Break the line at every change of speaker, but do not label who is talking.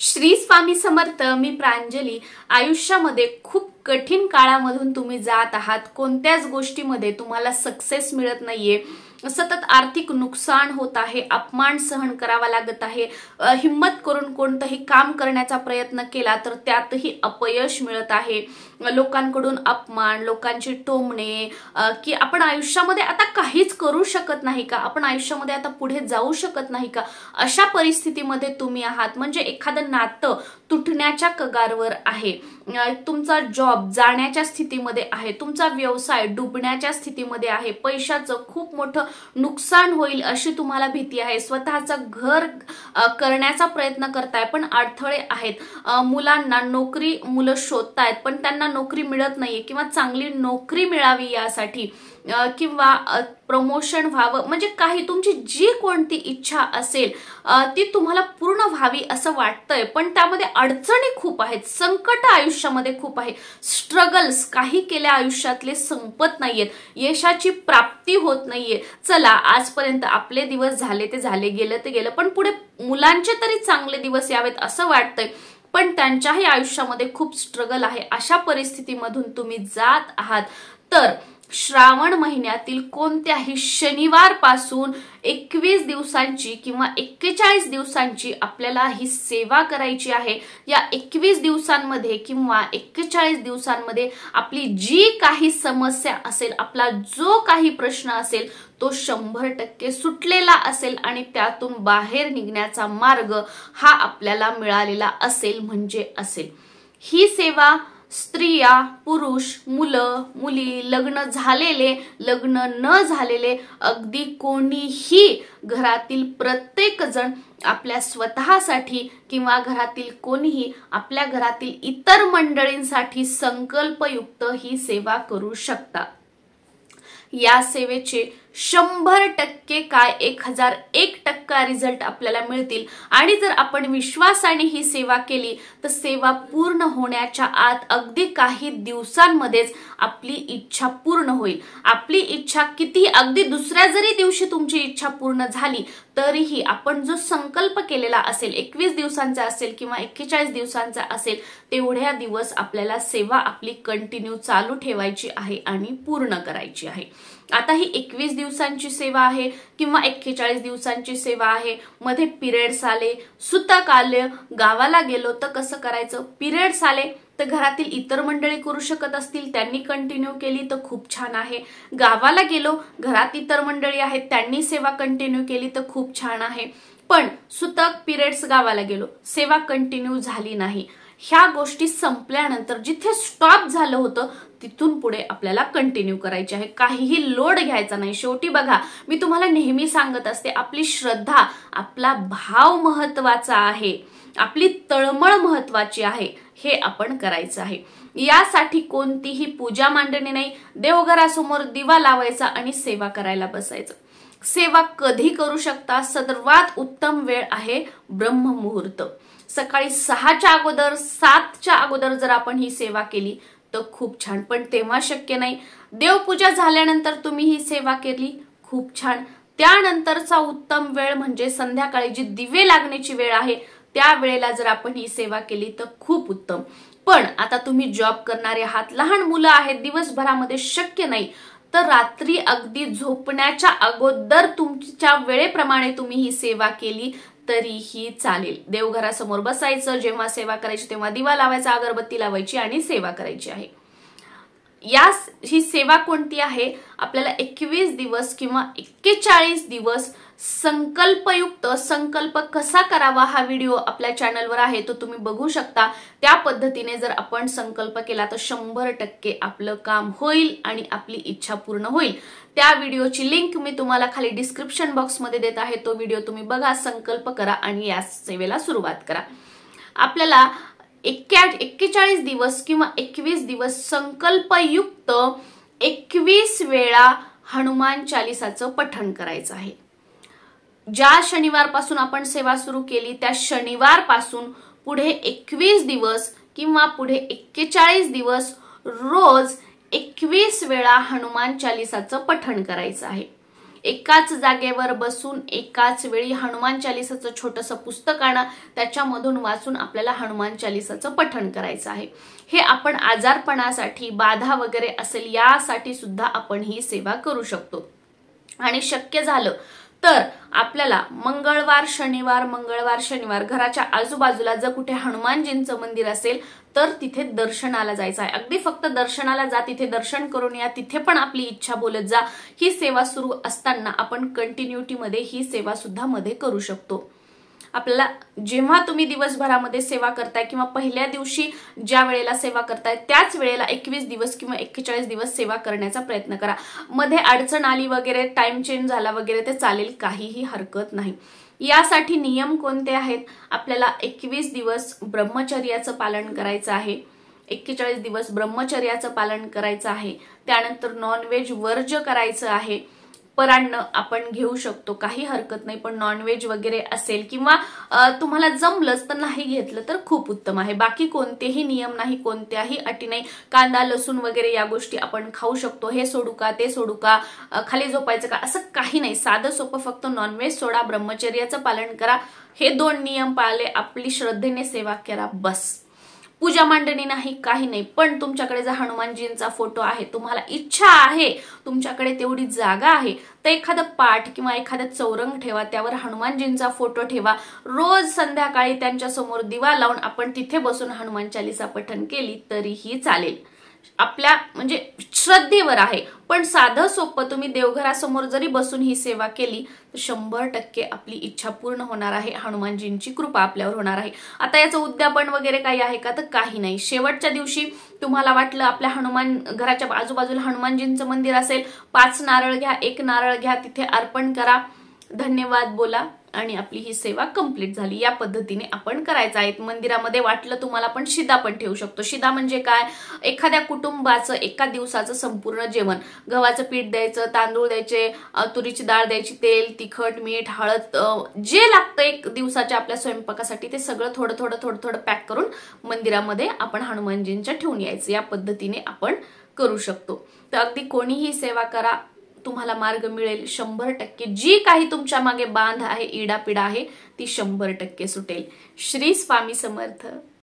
श्री स्वामी समर्थ मी प्रांजली आयुष्यामध्ये खूप कठीण काळामधून तुम्ही जात आहात कोणत्याच गोष्टीमध्ये तुम्हाला सक्सेस मिळत नाहीये सतत आर्थिक नुकसान होत आहे अपमान सहन करावा लागत आहे हिंमत करून कोणतंही काम करण्याचा प्रयत्न केला तर त्यातही अपयश मिळत आहे लोकांकडून अपमान लोकांची टोमणे की आपण आयुष्यामध्ये आता काहीच करू शकत नाही का आपण आयुष्यामध्ये आता पुढे जाऊ शकत नाही का अशा परिस्थितीमध्ये तुम्ही आहात म्हणजे एखादं नातं तुटण्याच्या कगारवर आहे तुमचा जॉब जाण्याच्या स्थितीमध्ये आहे तुमचा व्यवसाय डुबण्याच्या स्थितीमध्ये आहे पैशाचं खूप मोठं नुकसान होईल अशी तुम्हाला भीती आहे स्वतःचं घर करण्याचा प्रयत्न करताय पण अडथळे आहेत मुलांना नोकरी मुलं शोधतायत पण त्यांना नोकरी मिळत नाहीये किंवा चांगली नोकरी मिळावी यासाठी किंवा प्रमोशन व्हावं म्हणजे काही तुमची जी कोणती इच्छा असेल ती तुम्हाला पूर्ण व्हावी असं वाटतंय पण त्यामध्ये अडचणी खूप आहेत संकट आयुष्यामध्ये खूप आहे स्ट्रगल्स काही केल्या आयुष्यातले संपत नाहीयेत यशाची प्राप्ती होत नाहीये चला आजपर्यंत आपले दिवस झाले ते झाले गेलं ते गेलं पण पुढे मुलांचे तरी चांगले दिवस यावेत असं वाटतंय पण त्यांच्याही आयुष्यामध्ये खूप स्ट्रगल आहे अशा परिस्थितीमधून तुम्ही जात आहात तर श्रावण महिन्यातील कोणत्याही शनिवारपासून एकवीस दिवसांची किंवा एक्केचाळीस दिवसांची आपल्याला ही सेवा करायची आहे या एकवीस दिवसांमध्ये किंवा एक्केचाळीस दिवसांमध्ये आपली जी काही समस्या असेल आपला जो काही प्रश्न असेल तो शंभर टक्के सुटलेला असेल आणि त्यातून बाहेर निघण्याचा मार्ग हा आपल्याला मिळालेला असेल म्हणजे असेल ही सेवा स्त्रिया पुरुष मुलं मुली लग्न झालेले लग्न न झालेले अगदी कोणीही घरातील प्रत्येक जण आपल्या स्वतःसाठी किंवा घरातील कोणीही आपल्या घरातील इतर मंडळींसाठी संकल्पयुक्त ही सेवा करू शकता या सेवेचे शंभर टक्के काय एक हजार एक टक्का रिझल्ट आपल्याला मिळतील आणि जर आपण विश्वासाने ही सेवा केली तर सेवा पूर्ण होण्याच्या आत अगदी काही दिवसांमध्येच आपली इच्छा पूर्ण होईल आपली इच्छा किती अगदी दुसऱ्या जरी दिवशी तुमची इच्छा पूर्ण झाली तरीही आपण जो संकल्प केलेला असेल एकवीस दिवसांचा असेल किंवा एक्केचाळीस दिवसांचा असेल तेवढ्या दिवस आपल्याला सेवा आपली कंटिन्यू चालू ठेवायची आहे आणि पूर्ण करायची आहे आता ही एकवीस दिवसांची सेवा आहे किंवा एक्केचाळीस दिवसांची सेवा आहे मध्ये पिरियड्स आले सुतक आले गावाला गेलो तर कसं करायचं पिरियड्स आले तर घरातील इतर मंडळी करू शकत असतील त्यांनी कंटिन्यू केली तर खूप छान आहे गावाला गेलो घरात इतर मंडळी आहेत त्यांनी सेवा कंटिन्यू केली तर खूप छान आहे पण सुतक पिरियड्स गावाला गेलो सेवा कंटिन्यू झाली नाही ह्या गोष्टी संपल्यानंतर जिथे स्टॉप झालं होतं तिथून पुढे आपल्याला कंटिन्यू करायची आहे काहीही लोड घ्यायचा नाही शेवटी बघा मी तुम्हाला नेहमी सांगत असते आपली श्रद्धा आपला भाव महत्वाचा आहे आपली तळमळ महत्वाची आहे हे आपण करायचं आहे यासाठी कोणतीही पूजा मांडणी नाही देवघरासमोर दिवा लावायचा आणि सेवा करायला बसायचं सेवा कधी करू शकता सर्वात उत्तम वेळ आहे ब्रह्ममुहूर्त सकाळी सहाच्या अगोदर सातच्या अगोदर जर आपण ही सेवा केली तर खूप छान पण तेव्हा शक्य नाही देवपूजा झाल्यानंतर तुम्ही ही सेवा केली खूप छान त्यानंतरचा उत्तम वेळ म्हणजे संध्याकाळी जी दिवे लागण्याची वेळ आहे त्या वेळेला जर आपण ही सेवा केली तर खूप उत्तम पण आता तुम्ही जॉब करणारे आहात लहान मुलं आहेत दिवसभरामध्ये शक्य नाही तर रात्री अगदी झोपण्याच्या अगोदर तुमच्या वेळेप्रमाणे तुम्ही ही सेवा केली तरीही चालेल देवघरासमोर बसायचं जेव्हा सेवा करायची तेव्हा दिवा लावायचा अगरबत्ती लावायची आणि सेवा करायची आहे या ही सेवा कोणती आहे आपल्याला एकवीस दिवस किंवा एक्केचाळीस दिवस संकल्पयुक्त संकल्प कसा करावा हा व्हिडिओ आपल्या चॅनलवर आहे तो तुम्ही बघू शकता त्या पद्धतीने जर आपण संकल्प केला तर शंभर टक्के आपलं काम होईल आणि आपली इच्छा पूर्ण होईल त्या व्हिडिओची लिंक मी तुम्हाला खाली डिस्क्रिप्शन बॉक्समध्ये देत आहे तो व्हिडिओ तुम्ही बघा संकल्प करा आणि या सेवेला सुरुवात करा आपल्याला एक्क्या एक्केचाळीस दिवस किंवा एकवीस दिवस संकल्पयुक्त एकवीस वेळा हनुमान चालिसाचं पठण करायचं आहे ज्या शनिवारपासून आपण सेवा सुरू केली त्या शनिवारपासून पुढे एकवीस दिवस किंवा पुढे एक्केचाळीस दिवस रोज एकवीस वेळा हनुमान चालिसाचं पठण करायचं आहे एकाच जागेवर बसून एकाच वेळी हनुमान चालिसाचं छोटंसं पुस्तक आणा त्याच्यामधून वाचून आपल्याला हनुमान चालिसाचं पठण करायचं आहे हे आपण आजारपणासाठी बाधा वगैरे असेल यासाठी सुद्धा आपण ही सेवा करू शकतो आणि शक्य झालं तर आपल्याला मंगळवार शनिवार मंगळवार शनिवार घराच्या आजूबाजूला जर कुठे हनुमानजींचं मंदिर असेल तर तिथे दर्शनाला जायचं आहे अगदी फक्त दर्शनाला जा तिथे दर्शन करून या तिथे पण आपली इच्छा बोलत जा ही सेवा सुरू असताना आपण कंटिन्युटीमध्ये ही सेवा सुद्धा मध्ये करू शकतो आपल्याला जेव्हा तुम्ही दिवसभरामध्ये सेवा करताय किंवा पहिल्या दिवशी ज्या वेळेला सेवा करताय त्याच वेळेला एकवीस दिवस किंवा एक्केचाळीस दिवस सेवा करण्याचा प्रयत्न करा मध्ये अडचण आली वगैरे टाइम चेंज झाला वगैरे ते चालेल काहीही हरकत नाही यासाठी नियम कोणते आहेत आपल्याला एकवीस दिवस ब्रह्मचर्याचं पालन करायचं आहे एक्केचाळीस दिवस ब्रह्मचर्याचं पालन करायचं आहे त्यानंतर नॉनव्हेज वर्ज करायचं आहे परान्न आपण घेऊ शकतो काही हरकत नाही पण नॉनव्हेज वगैरे असेल किंवा तुम्हाला जमलंच तर नाही घेतलं तर खूप उत्तम आहे बाकी कोणतेही नियम नाही कोणत्याही अटी नाही कांदा लसूण वगैरे या गोष्टी आपण खाऊ शकतो हे सोडू का ते सोडू का खाली झोपायचं का असं काही नाही साधं सोपं फक्त नॉनव्हेज सोडा ब्रह्मचर्याचं पालन करा हे दोन नियम पाळले आपली श्रद्धेने सेवा करा बस पूजा मांडणी नाही काही नाही पण तुमच्याकडे जर हनुमानजींचा फोटो आहे तुम्हाला इच्छा आहे तुमच्याकडे तेवढी जागा आहे तर एखादं पाठ किंवा एखादं चौरंग ठेवा त्यावर हनुमानजींचा फोटो ठेवा रोज संध्याकाळी त्यांच्या समोर दिवा लावून आपण तिथे बसून हनुमान चालीसा पठण केली तरीही चालेल आपल्या म्हणजे श्रद्धेवर आहे पण साधं सोपं तुम्ही देवघरासमोर जरी बसून ही सेवा केली तर शंभर टक्के आपली इच्छा पूर्ण होणार आहे हनुमानजींची कृपा आपल्यावर होणार आहे आता याचं उद्यापन वगैरे काही आहे का तर काही नाही शेवटच्या दिवशी तुम्हाला वाटलं आपल्या हनुमान घराच्या आजूबाजूला हनुमानजींचं मंदिर असेल पाच नारळ घ्या एक नारळ घ्या तिथे अर्पण करा धन्यवाद बोला आणि आपली ही सेवा कंप्लीट झाली या पद्धतीने आपण करायचं आहे मंदिरामध्ये वाटलं तुम्हाला आपण शिदा पण ठेवू शकतो शिदा म्हणजे काय एखाद्या कुटुंबाचं एका दिवसाचं संपूर्ण जेवण गव्हाचं पीठ द्यायचं तांदूळ द्यायचे तुरीची डाळ द्यायची तेल तिखट मीठ हळद जे लागतं एक दिवसाच्या आपल्या स्वयंपाकासाठी ते सगळं थोडं थोडं थोडं थोडं पॅक करून मंदिरामध्ये आपण हनुमानजींच्या ठेवून यायचं या पद्धतीने आपण करू शकतो तर अगदी कोणीही सेवा करा तुम्हाला मार्ग मिळेल शंभर टक्के जी काही तुमच्या मागे बांध आहे इडापिडा आहे ती शंभर टक्के सुटेल श्री स्वामी समर्थ